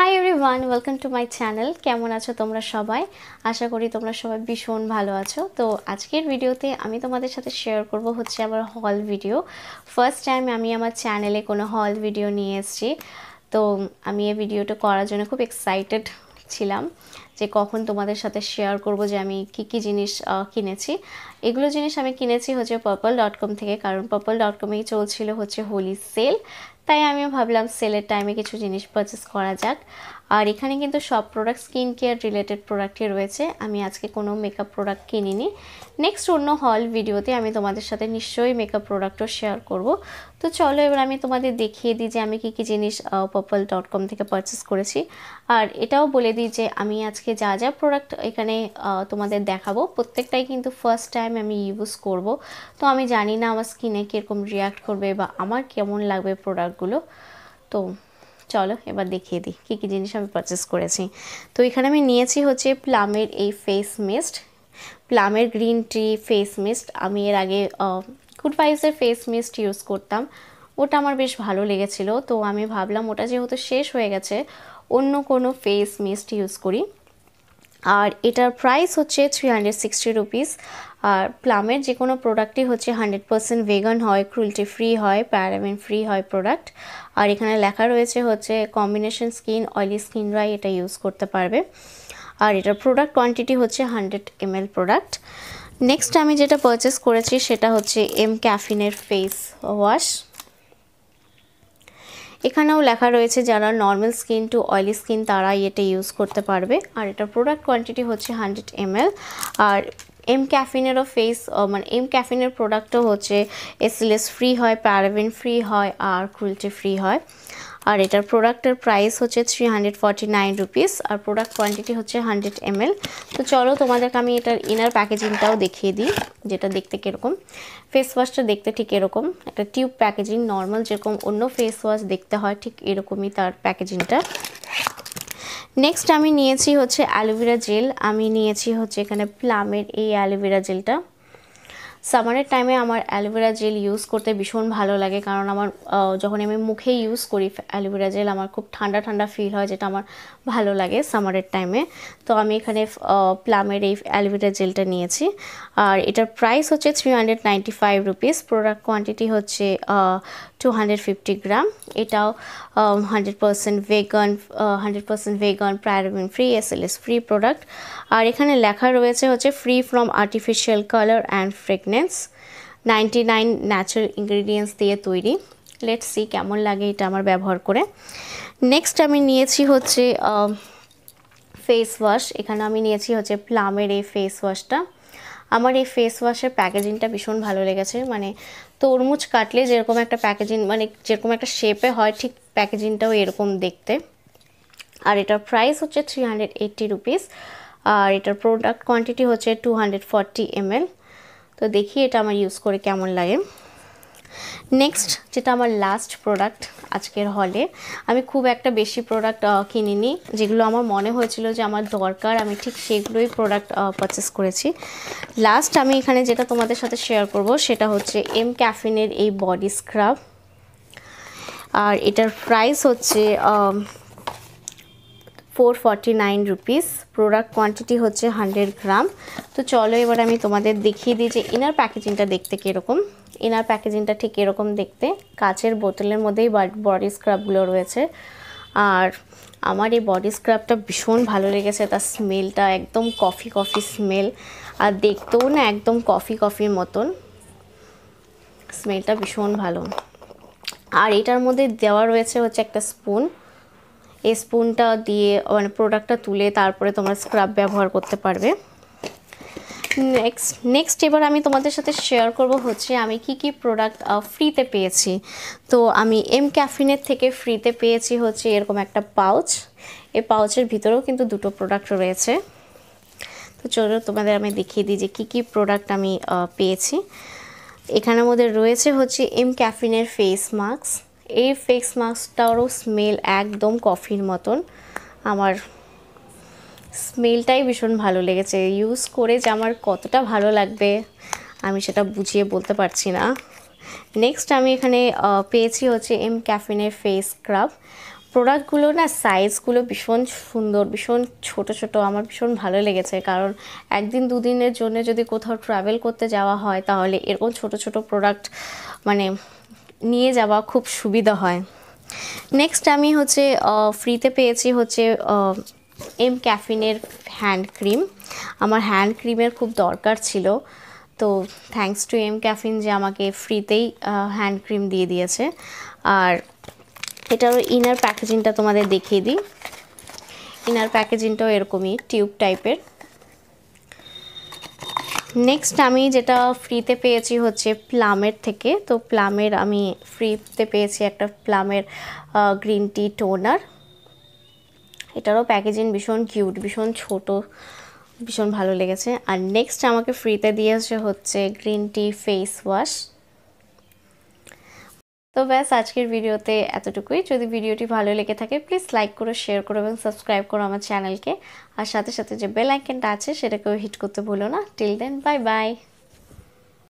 high everyone welcome to my channel কেমন আছো তোমরা সবাই আশা করি তোমরা সবাই ভীষণ ভালো আছো তো আজকের ভিডিওতে আমি তোমাদের সাথে শেয়ার করব হচ্ছে আমার হল ভিডিও ফার্স্ট টাইম আমি আমার চ্যানেলে কোনো হল ভিডিও নিয়ে এসেছি তো আমি এই ভিডিওটা করার জন্য খুব এক্সাইটেড ছিলাম যে কখন তোমাদের সাথে শেয়ার করব যে আমি কি কি জিনিস কিনেছি এগুলো জিনিস আমি কিনেছি হচ্ছে পার্পল ডট কম থেকে কারণ পার্পল ডট কমেই চলছিল হচ্ছে হোলি সেল তাই আমি ভাবলাম সেলের টাইমে কিছু জিনিস পারচেস করা যাক আর এখানে কিন্তু সব প্রোডাক্ট স্কিন কেয়ার রিলেটেড প্রোডাক্টই রয়েছে আমি আজকে কোনো মেকআপ প্রোডাক্ট কিনিনি নেক্সট অন্য হল ভিডিওতে আমি তোমাদের সাথে নিশ্চয়ই মেকআপ প্রোডাক্টও শেয়ার করব তো চলো এবার আমি তোমাদের দেখিয়ে দিই যে আমি কি কি জিনিস পপল ডট কম থেকে পারচেস করেছি আর এটাও বলে দিই যে আমি আজকে যা যা প্রোডাক্ট এখানে তোমাদের দেখাবো প্রত্যেকটাই কিন্তু ফার্স্ট টাইম আমি ইউজ করব তো আমি জানি না আমার স্কিনে কীরকম রিয়াক্ট করবে বা আমার কেমন লাগবে প্রোডাক্টগুলো তো চলো এবার দেখিয়ে দিই কী কী জিনিস আমি পারচেস করেছি তো এখানে আমি নিয়েছি হচ্ছে প্লামের এই ফেস মিস্ট প্লামের গ্রিন টি ফেস মিস্ট আমি এর আগে গুড ভাইসের ফেস মিস্ট ইউজ করতাম ওটা আমার বেশ ভালো লেগেছিলো তো আমি ভাবলাম ওটা যেহেতু শেষ হয়ে গেছে অন্য কোনো ফেস মিস্ট ইউজ করি আর এটার প্রাইস হচ্ছে থ্রি হান্ড্রেড সিক্সটি রুপিস আর প্লামের যে কোনো প্রোডাক্টই হচ্ছে হান্ড্রেড পারসেন্ট ভেগান হয় ক্রুলটি ফ্রি হয় প্যারামিন ফ্রি হয় প্রোডাক্ট আর এখানে লেখা রয়েছে হচ্ছে কম্বিনেশন স্কিন অয়েলি রাই এটা ইউজ করতে পারবে আর এটার প্রোডাক্ট কোয়ান্টিটি হচ্ছে hundred M L product next আমি যেটা পারচেস করেছি সেটা হচ্ছে এম ক্যাফিনের ফেস ওয়াশ এখানেও লেখা রয়েছে যারা normal skin to oily skin তারা এটা ইউজ করতে পারবে আর এটা প্রোডাক্ট কোয়ান্টিটি হচ্ছে হান্ড্রেড এমএল আর এম ক্যাফিনেরও ফেস মানে এম ক্যাফিনের প্রোডাক্টও হচ্ছে এসএলএস ফ্রি হয় প্যারাবিন ফ্রি হয় আর ক্রুলটি ফ্রি হয় আর এটার প্রোডাক্টের প্রাইস হচ্ছে three hundred forty nine rupees আর প্রোডাক্ট কোয়ান্টিটি হচ্ছে হান্ড্রেড এমএল তো চলো তোমাদেরকে আমি এটার ইনার প্যাকেজিংটাও দেখিয়ে দিই যেটা দেখতে কীরকম ফেস ওয়াশটা দেখতে ঠিক এরকম একটা টিউব প্যাকেজিং নর্মাল যেরকম অন্য ফেস ওয়াশ দেখতে হয় ঠিক এরকমই তার প্যাকেজিংটা নেক্সট আমি নিয়েছি হচ্ছে অ্যালোভেরা জেল আমি নিয়েছি হচ্ছে এখানে প্লামের এই অ্যালোভেরা জেলটা সামারের টাইমে আমার অ্যালোভেরা জেল ইউজ করতে ভীষণ ভালো লাগে কারণ আমার যখন আমি মুখে ইউজ করি অ্যালোভেরা জেল আমার খুব ঠান্ডা ঠান্ডা ফিল হয় যেটা আমার ভালো লাগে সামারের টাইমে তো আমি এখানে প্লামের এই অ্যালোভেরা জেলটা নিয়েছি আর এটার প্রাইস হচ্ছে three hundred ninety five rupees product quantity হচ্ছে টু হান্ড্রেড ফিফটি গ্রাম এটাও hundred percent vegan hundred percent vegan paraben free S L S free product আর এখানে লেখা রয়েছে হচ্ছে free from artificial colour and fragrance ingredients ninety nine natural ingredients দিয়ে তৈরি let's see কেমন লাগে এটা আমার ব্যবহার করে নেক্সট আমি নিয়েছি হচ্ছে ফেস ওয়াশ এখানে আমি নিয়েছি হচ্ছে প্লামের এই ফেস ওয়াশটা আমার এই ফেস ওয়াশের প্যাকেজিংটা ভীষণ ভালো লেগেছে মানে তরমুজ কাটলে যেরকম একটা প্যাকেজিং মানে যেরকম একটা শেপে হয় ঠিক প্যাকেজিংটাও এরকম দেখতে আর এটার প্রাইস হচ্ছে থ্রি হান্ড্রেড এইট্টি রুপিস আর এটার প্রোডাক্ট কোয়ান্টিটি হচ্ছে টু হান্ড্রেড ফর্টি এমএল তো দেখি এটা আমার ইউজ করে কেমন লাগে নেক্সট যেটা আমার লাস্ট প্রোডাক্ট আজকের হলে আমি খুব একটা বেশি প্রোডাক্ট কিনিনি যেগুলো আমার মনে হয়েছিল যে আমার দরকার আমি ঠিক সেগুলোই প্রোডাক্ট পারচেস করেছি লাস্ট আমি এখানে যেটা তোমাদের সাথে শেয়ার করব সেটা হচ্ছে এম ক্যাফিনের এই বডি স্ক্রাব আর এটার প্রাইস হচ্ছে four forty nine rupees product quantity হচ্ছে হান্ড্রেড গ্রাম তো চলো এবার আমি তোমাদের দেখিয়ে দিই যে ইনার প্যাকেজিংটা দেখতে কীরকম ইনার প্যাকেজিংটা ঠিক এরকম দেখতে কাচের বোতলের মধ্যেই বডি স্ক্রাবগুলো রয়েছে আর আমার এই বডি স্ক্রাবটা ভীষণ ভালো লেগেছে তার স্মেলটা একদম কফি কফি স্মেল আর দেখতেও না একদম কফি কফির মতন স্মেলটা ভীষণ ভালো আর এটার মধ্যে দেওয়া রয়েছে হচ্ছে একটা স্পুন স্পুনটা দিয়ে মানে প্রোডাক্টটা তুলে তারপরে তোমরা স্ক্রাব ব্যবহার করতে পারবে নেক্সট নেক্সট এবার আমি তোমাদের সাথে শেয়ার করব হচ্ছে আমি কি কি প্রোডাক্ট ফ্রিতে পেয়েছি তো আমি এম ক্যাফিনের থেকে ফ্রিতে পেয়েছি হচ্ছে এরকম একটা পাউচ এ পাউচের ভিতরেও কিন্তু দুটো প্রোডাক্ট রয়েছে তো চলো তোমাদের আমি দেখিয়ে দিই যে কী কী প্রোডাক্ট আমি পেয়েছি এখানের মধ্যে রয়েছে হচ্ছে এম ক্যাফিনের ফেস মাস্ক এই ফেস মাস্কটারও স্মেল একদম কফির মতন আমার স্মেলটাই ভীষণ ভালো লেগেছে ইউজ করে যে আমার কতটা ভালো লাগবে আমি সেটা বুঝিয়ে বলতে পারছি না নেক্সট আমি এখানে পেয়েছি হচ্ছে এম ক্যাফিনের ফেস স্ক্রাব প্রোডাক্টগুলো না সাইজগুলো ভীষণ সুন্দর ভীষণ ছোট ছোট আমার ভীষণ ভালো লেগেছে কারণ একদিন দুদিনের জন্য যদি কোথাও ট্রাভেল করতে যাওয়া হয় তাহলে এরকম ছোট ছোট প্রোডাক্ট মানে নিয়ে যাওয়া খুব সুবিধা হয় নেক্সট আমি হচ্ছে ফ্রিতে পেয়েছি হচ্ছে এম ক্যাফিনের হ্যান্ড ক্রিম আমার হ্যান্ড ক্রিমের খুব দরকার ছিল তো থ্যাংকস টু এম ক্যাফিন যে আমাকে ফ্রিতেই হ্যান্ড ক্রিম দিয়ে দিয়েছে আর এটারও ইনার প্যাকেজিংটা তোমাদের দেখিয়ে দিই ইনার প্যাকেজিংটাও এরকমই টিউব টাইপের নেক্সট আমি যেটা ফ্রিতে পেয়েছি হচ্ছে প্লামের থেকে তো প্লামের আমি ফ্রিতে পেয়েছি একটা প্লামের গ্রিন টি টোনার এটারও প্যাকেজিং ভীষণ কিউট ভীষণ ছোট ভীষণ ভালো লেগেছে আর নেক্সট আমাকে ফ্রিতে দিয়েছে হচ্ছে গ্রিন টি ফেস ওয়াশ তো ব্যাস আজকের ভিডিওতে এতটুকুই যদি ভিডিওটি ভালো লেগে থাকে প্লিজ লাইক করো শেয়ার করো এবং সাবস্ক্রাইব করো আমার চ্যানেলকে আর সাথে সাথে যে বেল আইকনটা আছে সেটাকেও হিট করতে ভুলো না টিল দেন বাই বাই